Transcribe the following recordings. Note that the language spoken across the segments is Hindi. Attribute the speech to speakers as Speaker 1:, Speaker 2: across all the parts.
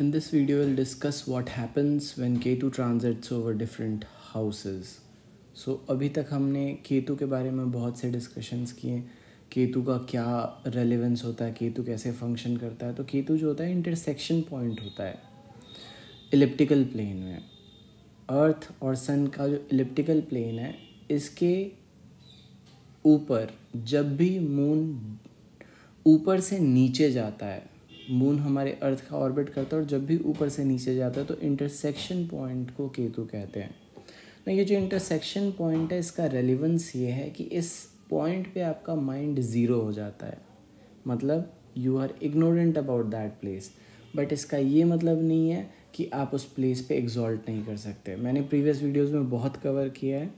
Speaker 1: In this video, we'll discuss what happens when K2 transits over different houses. So अभी तक हमने K2 के बारे में बहुत से discussions किए K2 का क्या relevance होता है K2 कैसे function करता है तो K2 जो होता है intersection point होता है elliptical plane में Earth और Sun का जो elliptical plane है इसके ऊपर जब भी moon ऊपर से नीचे जाता है मून हमारे अर्थ का ऑर्बिट करता है और जब भी ऊपर से नीचे जाता है तो इंटरसेक्शन पॉइंट को केतु कहते हैं ना तो ये जो इंटरसेक्शन पॉइंट है इसका रेलिवेंस ये है कि इस पॉइंट पे आपका माइंड ज़ीरो हो जाता है मतलब you are ignorant about that place but इसका ये मतलब नहीं है कि आप उस प्लेस पे एग्जॉल्ट नहीं कर सकते मैंने प्रीवियस वीडियोस में बहुत कवर किया है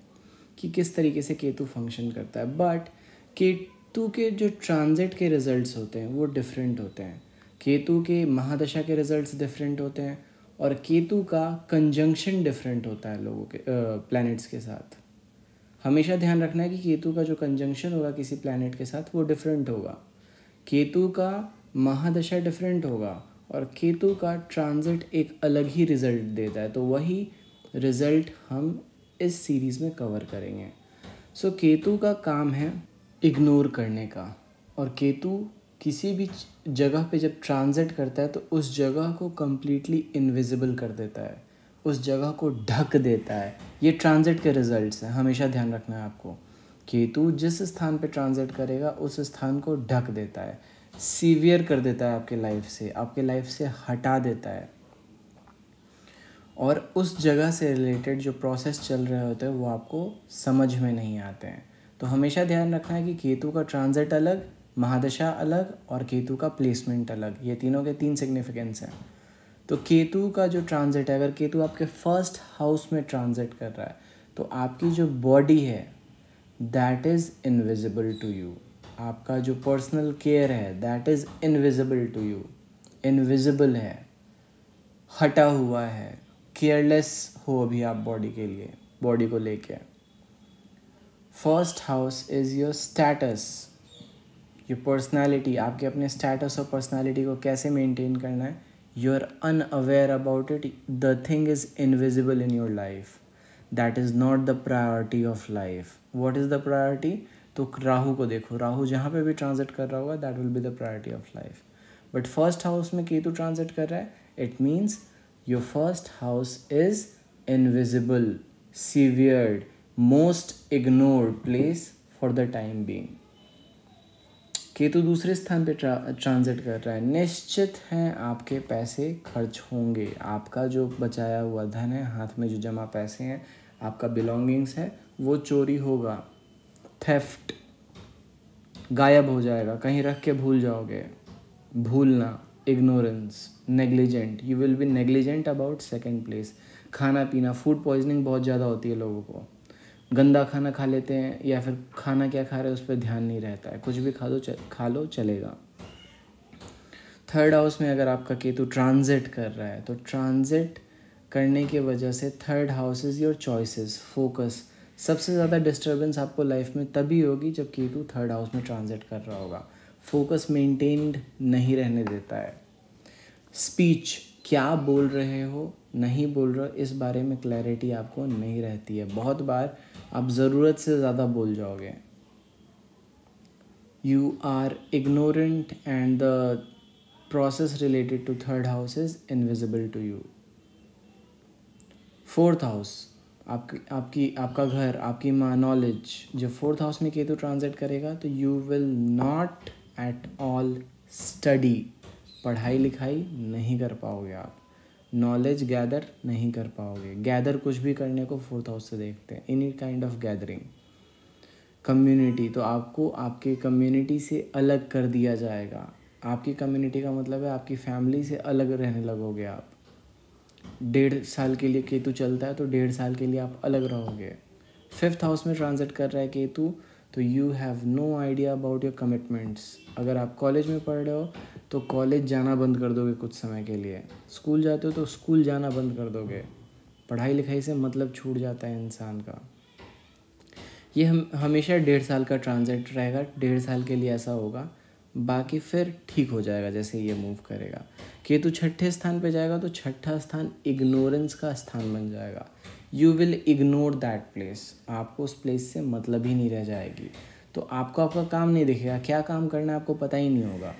Speaker 1: कि किस तरीके से केतु फंक्शन करता है बट केतु के जो ट्रांजिट के रिजल्ट्स होते हैं वो डिफरेंट होते हैं केतु के महादशा के रिजल्ट्स डिफरेंट होते हैं और केतु का कंजंक्शन डिफरेंट होता है लोगों के प्लैनेट्स के साथ हमेशा ध्यान रखना है कि केतु का जो कंजंक्शन होगा किसी प्लैनेट के साथ वो डिफरेंट होगा केतु का महादशा डिफरेंट होगा और केतु का ट्रांजिट एक अलग ही रिजल्ट देता है तो वही रिजल्ट हम इस सीरीज़ में कवर करेंगे सो so, केतु का काम है इग्नोर करने का और केतु किसी भी जगह पे जब ट्रांजिट करता है तो उस जगह को कम्प्लीटली इनविजिबल कर देता है उस जगह को ढक देता है ये ट्रांजिट के रिजल्ट्स हैं हमेशा ध्यान रखना है आपको केतु जिस स्थान पे ट्रांजिट करेगा उस स्थान को ढक देता है सीवियर कर देता है आपके लाइफ से आपके लाइफ से हटा देता है और उस जगह से रिलेटेड जो प्रोसेस चल रहे होते हैं वो आपको समझ में नहीं आते हैं तो हमेशा ध्यान रखना है कि केतु का ट्रांजिट अलग महादशा अलग और केतु का प्लेसमेंट अलग ये तीनों के तीन सिग्निफिकेंस हैं तो केतु का जो ट्रांजिट है अगर केतु आपके फर्स्ट हाउस में ट्रांजिट कर रहा है तो आपकी जो बॉडी है that is invisible to you आपका जो पर्सनल केयर है that is invisible to you invisible है हटा हुआ है केयरलेस हो अभी आप बॉडी के लिए बॉडी को लेके first house is your status your personality आपके अपने स्टेटस और पर्सनैलिटी को कैसे मेंटेन करना है you are unaware about it the thing is invisible in your life that is not the priority of life what is the priority तो राहू को देखो राहु जहाँ पे भी ट्रांजिट कर रहा होगा that will be the priority of life but first house में केतु ट्रांजिट कर रहा है it means your first house is invisible severed most ignored place for the time being Ketu दूसरे स्थान पे ट्रा ट्रांजिट कर रहा है निश्चित हैं आपके पैसे खर्च होंगे आपका जो बचाया हुआ धन है हाथ में जो जमा पैसे हैं आपका बिलोंगिंग्स है वो चोरी होगा थेफ्ट गायब हो जाएगा कहीं रख के भूल जाओगे भूलना ignorance negligent you will be negligent about second place खाना पीना फूड पॉइजनिंग बहुत ज़्यादा होती है लोगों को गंदा खाना खा लेते हैं या फिर खाना क्या खा रहे हैं उस पर ध्यान नहीं रहता है कुछ भी खा दो खा लो चलेगा थर्ड हाउस में अगर आपका केतु ट्रांजिट कर रहा है तो ट्रांजिट करने की वजह से third house is your choices focus सबसे ज़्यादा डिस्टर्बेंस आपको लाइफ में तभी होगी जब केतु थर्ड हाउस में ट्रांजिट कर रहा होगा फोकस मेंटेन्ड नहीं रहने देता है स्पीच क्या बोल रहे हो नहीं बोल रहे हो इस बारे में क्लैरिटी आपको नहीं रहती है बहुत बार आप ज़रूरत से ज़्यादा बोल जाओगे you are ignorant and the process related to third house is invisible to you fourth house आपकी आपकी आपका घर आपकी माँ नॉलेज जब फोर्थ हाउस में केतु ट्रांजिट करेगा तो you will not at all study पढ़ाई लिखाई नहीं कर पाओगे आप नॉलेज गैदर नहीं कर पाओगे गैदर कुछ भी करने को फोर्थ हाउस से देखते हैं any kind of gathering community तो आपको आपके कम्युनिटी से अलग कर दिया जाएगा आपकी कम्युनिटी का मतलब है आपकी फैमिली से अलग रहने लगोगे आप डेढ़ साल के लिए केतु चलता है तो डेढ़ साल के लिए आप अलग रहोगे फिफ्थ हाउस में ट्रांजिट कर रहा है केतु तो you have no idea about your commitments अगर आप कॉलेज में पढ़ रहे हो तो कॉलेज जाना बंद कर दोगे कुछ समय के लिए स्कूल जाते हो तो स्कूल जाना बंद कर दोगे पढ़ाई लिखाई से मतलब छूट जाता है इंसान का ये हम हमेशा डेढ़ साल का ट्रांजेक्ट रहेगा डेढ़ साल के लिए ऐसा होगा बाकी फिर ठीक हो जाएगा जैसे ये मूव करेगा केतु छठे स्थान पे जाएगा तो छठा स्थान इग्नोरेंस का स्थान बन जाएगा you will ignore that place आपको उस प्लेस से मतलब ही नहीं रह जाएगी तो आपको आपका काम नहीं दिखेगा क्या काम करना है आपको पता ही नहीं होगा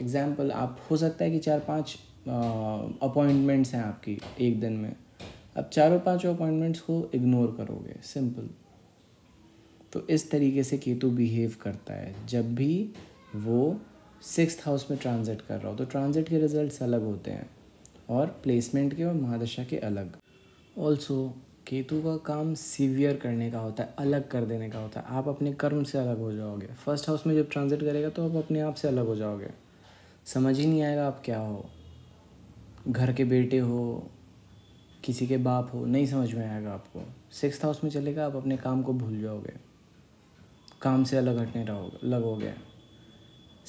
Speaker 1: एग्ज़ाम्पल आप हो सकता है कि चार पाँच अपॉइंटमेंट्स हैं आपकी एक दिन में अब चारों पाँचों अपॉइंटमेंट्स को इग्नोर करोगे सिंपल तो इस तरीके से केतु बिहेव करता है जब भी वो सिक्स हाउस में ट्रांजिट कर रहा हो तो ट्रांजिट के रिजल्ट्स अलग होते हैं और प्लेसमेंट के और महादशा के अलग ऑल्सो केतु का काम सीवियर करने का होता है अलग कर देने का होता है आप अपने कर्म से अलग हो जाओगे फर्स्ट हाउस में जब ट्रांजिट करेगा तो आप अपने आप से अलग हो जाओगे समझ ही नहीं आएगा आप क्या हो घर के बेटे हो किसी के बाप हो नहीं समझ में आएगा आपको सिक्स हाउस में चलेगा आप अपने काम को भूल जाओगे काम से अलग हटने रहोगे लगोगे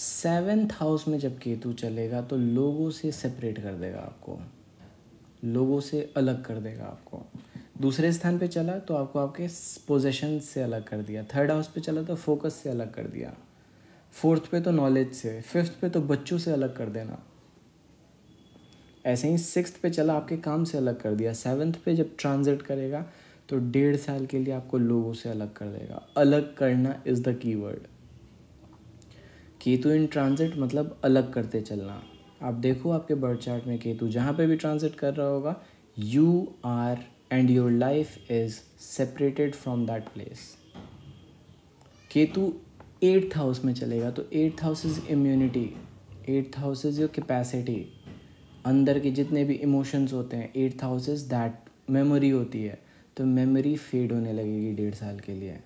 Speaker 1: सेवेंथ हाउस में जब केतु चलेगा तो लोगों से सेपरेट कर देगा आपको लोगों से अलग कर देगा आपको दूसरे स्थान पे चला तो आपको आपके पोजेशन से अलग कर दिया थर्ड हाउस पे चला तो फोकस से अलग कर दिया फोर्थ पे तो नॉलेज से फिफ्थ पे तो बच्चों से अलग कर देना ऐसे ही सिक्स पे चला आपके काम से अलग कर दिया सेवन्थ पे जब ट्रांजिट करेगा तो डेढ़ साल के लिए आपको लोगों से अलग कर देगा अलग करना is the keyword Ketu in transit मतलब अलग करते चलना आप देखो आपके बर्थ चार्ट में केतु जहाँ पे भी ट्रांजिट कर रहा होगा you are and your life is separated from that place Ketu eighth house में चलेगा तो eighth house is immunity eighth house is your capacity अंदर के जितने भी इमोशंस होते हैं eighth house is that memory होती है तो मेमोरी फेड होने लगेगी डेढ़ साल के लिए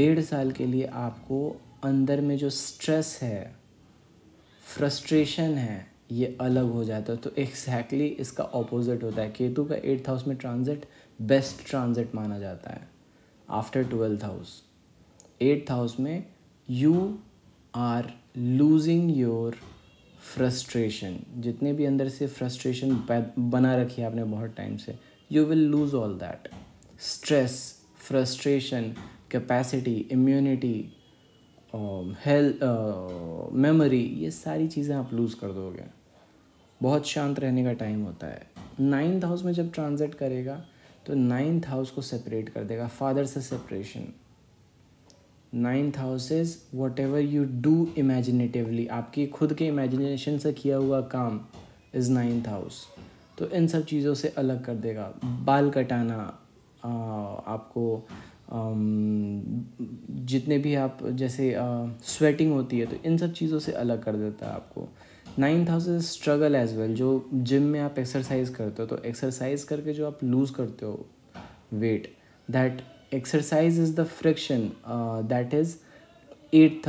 Speaker 1: डेढ़ साल के लिए आपको अंदर में जो स्ट्रेस है फ्रस्ट्रेशन है ये अलग हो जाता है तो एक्सैक्टली exactly इसका ऑपोजिट होता है केतु का एट्थ हाउस में ट्रांजिट बेस्ट ट्रांजिट माना जाता है after twelfth house eighth house में you are losing your frustration जितने भी अंदर से फ्रस्ट्रेशन बना रखी है आपने बहुत टाइम से you will lose all that stress frustration capacity immunity health um, memory uh, ये सारी चीज़ें आप लूज़ कर दोगे बहुत शांत रहने का टाइम होता है नाइन्थ हाउस में जब ट्रांजिट करेगा तो नाइन्थ हाउस को सेपरेट कर देगा फादर से separation ninth house is whatever you do imaginatively आपकी खुद के इमेजिनेशन से किया हुआ काम इज़ नाइन्थ हाउस तो इन सब चीज़ों से अलग कर देगा बाल कटाना आपको जितने भी आप जैसे स्वेटिंग होती है तो इन सब चीज़ों से अलग कर देता है आपको nine thousand struggle as well जो जिम में आप एक्सरसाइज करते हो तो एक्सरसाइज करके जो आप लूज़ करते हो weight that exercise is the friction that is eight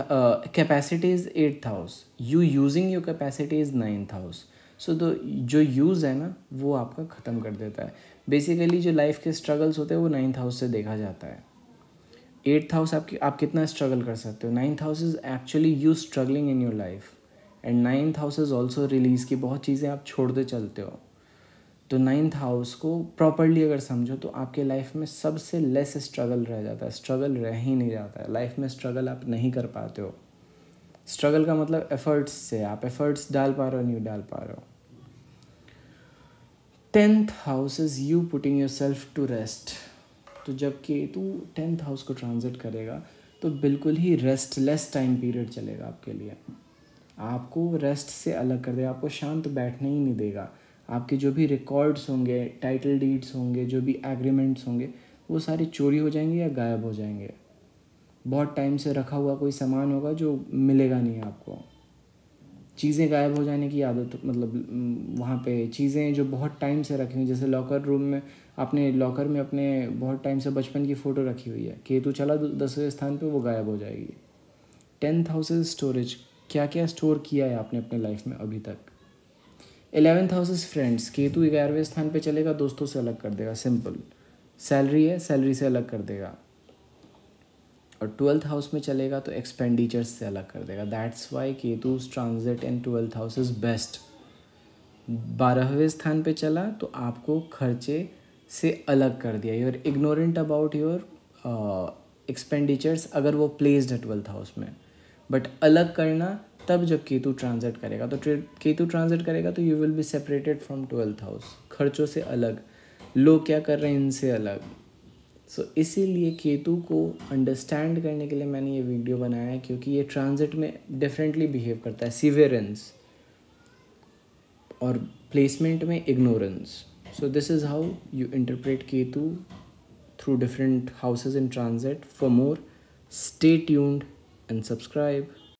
Speaker 1: capacity is eight house you using your capacity is nine house so तो जो यूज़ है ना वो आपका ख़त्म कर देता है बेसिकली जो लाइफ के स्ट्रगल्स होते हैं वो नाइन्थ हाउस से देखा जाता है एट्थ हाउस आपकी आप कितना स्ट्रगल कर सकते हो ninth house is actually you struggling in your life and ninth house is also release की बहुत चीज़ें आप छोड़ते चलते हो तो नाइन्थ हाउस को प्रॉपरली अगर समझो तो आपके लाइफ में सबसे लेस स्ट्रगल रह जाता है स्ट्रगल रह ही नहीं जाता है लाइफ में स्ट्रगल आप नहीं कर पाते हो स्ट्रगल का मतलब एफर्ट्स से आप एफर्ट्स डाल पा रहे हो नहीं डाल पा रहे हो tenth house is you putting your self to rest तो जब केतु टेंथ हाउस को ट्रांजिट करेगा तो बिल्कुल ही रेस्टलेस टाइम पीरियड चलेगा आपके लिए आपको रेस्ट से अलग कर देगा आपको शांत बैठने ही नहीं देगा आपके जो भी रिकॉर्ड्स होंगे टाइटल डीड्स होंगे जो भी एग्रीमेंट्स होंगे वो सारे चोरी हो जाएंगे या गायब हो जाएंगे बहुत टाइम से रखा हुआ कोई सामान होगा जो मिलेगा नहीं आपको चीज़ें गायब हो जाने की आदत मतलब वहाँ पे चीज़ें जो बहुत टाइम से रखी हुई जैसे लॉकर रूम में आपने लॉकर में अपने बहुत टाइम से बचपन की फ़ोटो रखी हुई है केतु चला दसवें स्थान पर वो गायब हो जाएगी टेंथ हाउसेज स्टोरेज क्या क्या स्टोर किया है आपने अपने लाइफ में अभी तक एलेवेंथ हाउसेज फ्रेंड्स केतु ग्यारहवें स्थान पे चलेगा दोस्तों से अलग कर देगा सिंपल सैलरी है सैलरी से अलग कर देगा और ट्वेल्थ हाउस में चलेगा तो एक्सपेंडिचर्स से अलग कर देगा that's why Ketu transit and twelfth house is best बारहवें स्थान पे चला तो आपको खर्चे से अलग कर दिया you are ignorant about your expenditures अगर वो प्लेसड है ट्वेल्थ हाउस में बट अलग करना तब जब केतु ट्रांजिट करेगा तो केतु ट्रांजिट करेगा तो you will be separated from twelfth house खर्चों से अलग लोग क्या कर रहे हैं इनसे अलग सो so, इसीलिए केतु को अंडरस्टैंड करने के लिए मैंने ये वीडियो बनाया है क्योंकि ये ट्रांजिट में डिफरेंटली बिहेव करता है सीवियरेंस और प्लेसमेंट में ignorance So this is how you interpret Ketu through different houses in transit. For more, stay tuned and subscribe.